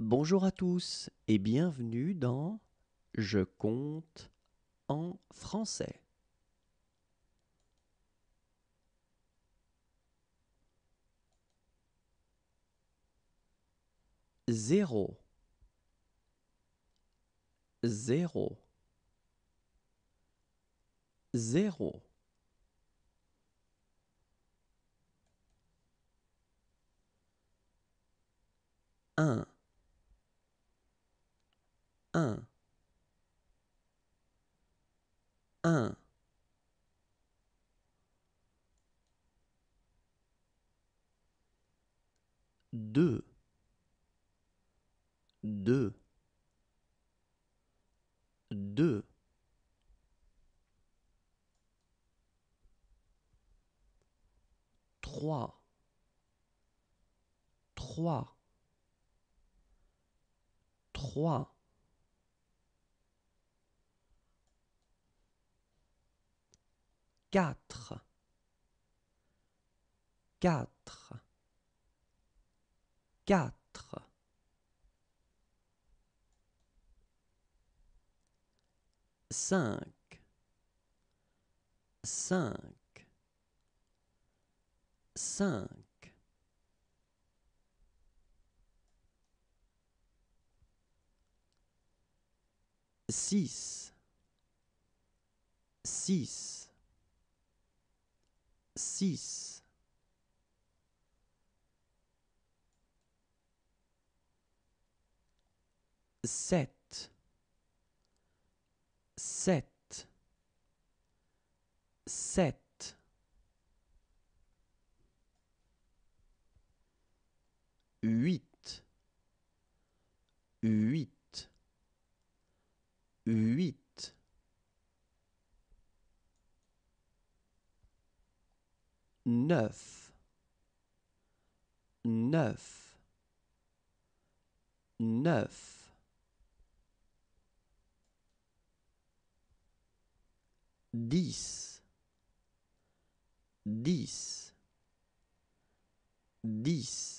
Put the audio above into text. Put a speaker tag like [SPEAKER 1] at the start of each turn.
[SPEAKER 1] Bonjour à tous et bienvenue dans Je compte en français.
[SPEAKER 2] Zéro. Zéro. Zéro.
[SPEAKER 1] Un un
[SPEAKER 3] un deux deux deux
[SPEAKER 4] trois trois trois quatre quatre quatre
[SPEAKER 1] cinq cinq cinq
[SPEAKER 5] six six 6 7 7 7
[SPEAKER 6] 8 8 8
[SPEAKER 1] neuf, neuf,
[SPEAKER 2] neuf.
[SPEAKER 6] Dix, dix, dix.